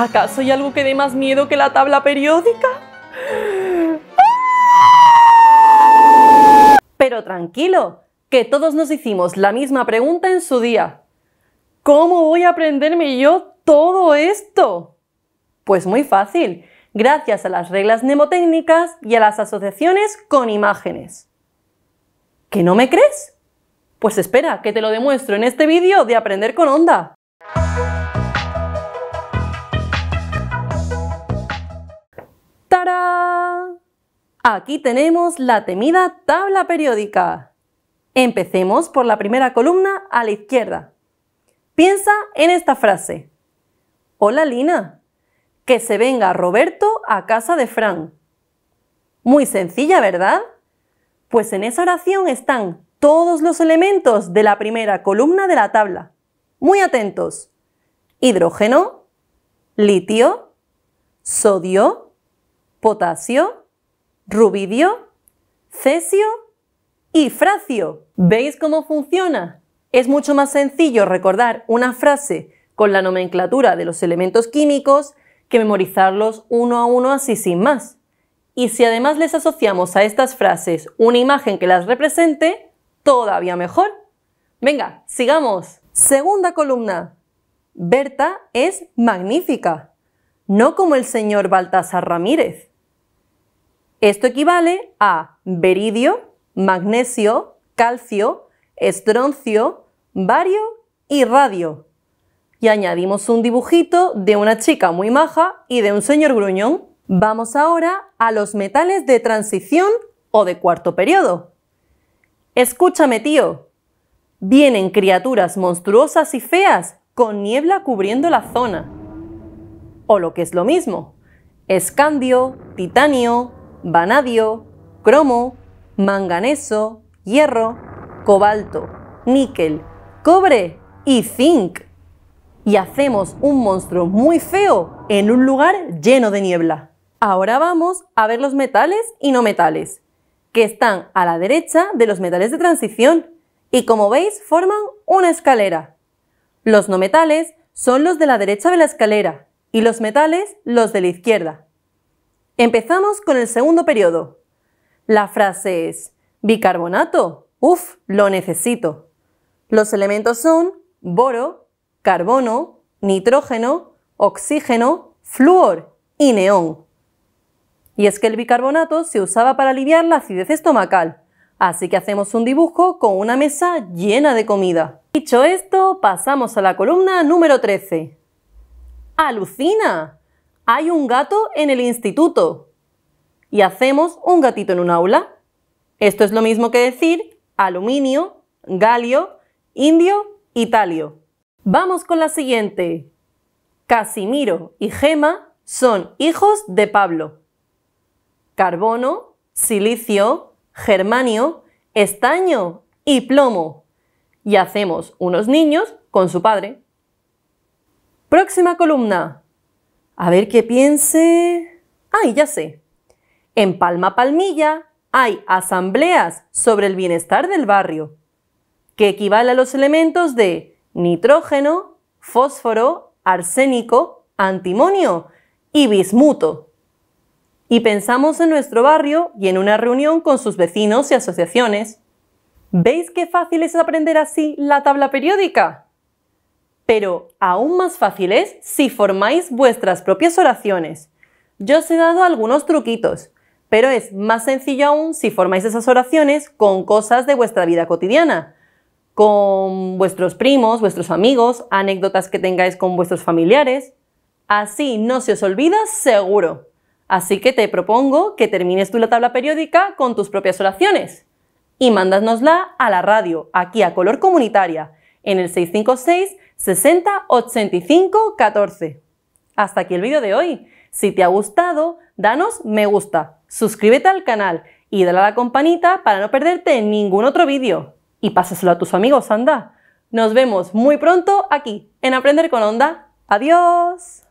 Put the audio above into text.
¿Acaso hay algo que dé más miedo que la tabla periódica? Pero tranquilo, que todos nos hicimos la misma pregunta en su día. ¿Cómo voy a aprenderme yo todo esto? Pues muy fácil, gracias a las reglas mnemotécnicas y a las asociaciones con imágenes. ¿Que no me crees? Pues espera, que te lo demuestro en este vídeo de Aprender con Onda. Aquí tenemos la temida tabla periódica. Empecemos por la primera columna a la izquierda. Piensa en esta frase. Hola Lina, que se venga Roberto a casa de Fran. Muy sencilla, ¿verdad? Pues en esa oración están todos los elementos de la primera columna de la tabla. Muy atentos. Hidrógeno, litio, sodio, potasio, rubidio, cesio y fracio. ¿Veis cómo funciona? Es mucho más sencillo recordar una frase con la nomenclatura de los elementos químicos que memorizarlos uno a uno así sin más. Y si además les asociamos a estas frases una imagen que las represente, todavía mejor. Venga, sigamos. Segunda columna. Berta es magnífica, no como el señor Baltasar Ramírez. Esto equivale a beridio, magnesio, calcio, estroncio, bario y radio. Y añadimos un dibujito de una chica muy maja y de un señor gruñón. Vamos ahora a los metales de transición o de cuarto periodo. Escúchame, tío. Vienen criaturas monstruosas y feas con niebla cubriendo la zona. O lo que es lo mismo, escandio, titanio, vanadio, cromo, manganeso, hierro, cobalto, níquel, cobre y zinc. Y hacemos un monstruo muy feo en un lugar lleno de niebla. Ahora vamos a ver los metales y no metales, que están a la derecha de los metales de transición y como veis forman una escalera. Los no metales son los de la derecha de la escalera y los metales los de la izquierda. Empezamos con el segundo periodo. La frase es bicarbonato, uff, lo necesito. Los elementos son boro, carbono, nitrógeno, oxígeno, flúor y neón. Y es que el bicarbonato se usaba para aliviar la acidez estomacal, así que hacemos un dibujo con una mesa llena de comida. Dicho esto, pasamos a la columna número 13. ¡Alucina! hay un gato en el instituto y hacemos un gatito en un aula. Esto es lo mismo que decir aluminio, galio, indio, italio. Vamos con la siguiente. Casimiro y Gema son hijos de Pablo. Carbono, silicio, germanio, estaño y plomo. Y hacemos unos niños con su padre. Próxima columna. A ver qué piense. Ay, ya sé. En Palma Palmilla hay asambleas sobre el bienestar del barrio, que equivale a los elementos de nitrógeno, fósforo, arsénico, antimonio y bismuto. Y pensamos en nuestro barrio y en una reunión con sus vecinos y asociaciones. ¿Veis qué fácil es aprender así la tabla periódica? pero aún más fácil es si formáis vuestras propias oraciones. Yo os he dado algunos truquitos, pero es más sencillo aún si formáis esas oraciones con cosas de vuestra vida cotidiana, con vuestros primos, vuestros amigos, anécdotas que tengáis con vuestros familiares. Así no se os olvida seguro. Así que te propongo que termines tú la tabla periódica con tus propias oraciones y mándanosla a la radio, aquí a Color Comunitaria en el 656 60 14. Hasta aquí el vídeo de hoy. Si te ha gustado, danos me gusta, suscríbete al canal y dale a la campanita para no perderte ningún otro vídeo. Y pásaselo a tus amigos, anda. Nos vemos muy pronto aquí, en Aprender con Onda. Adiós.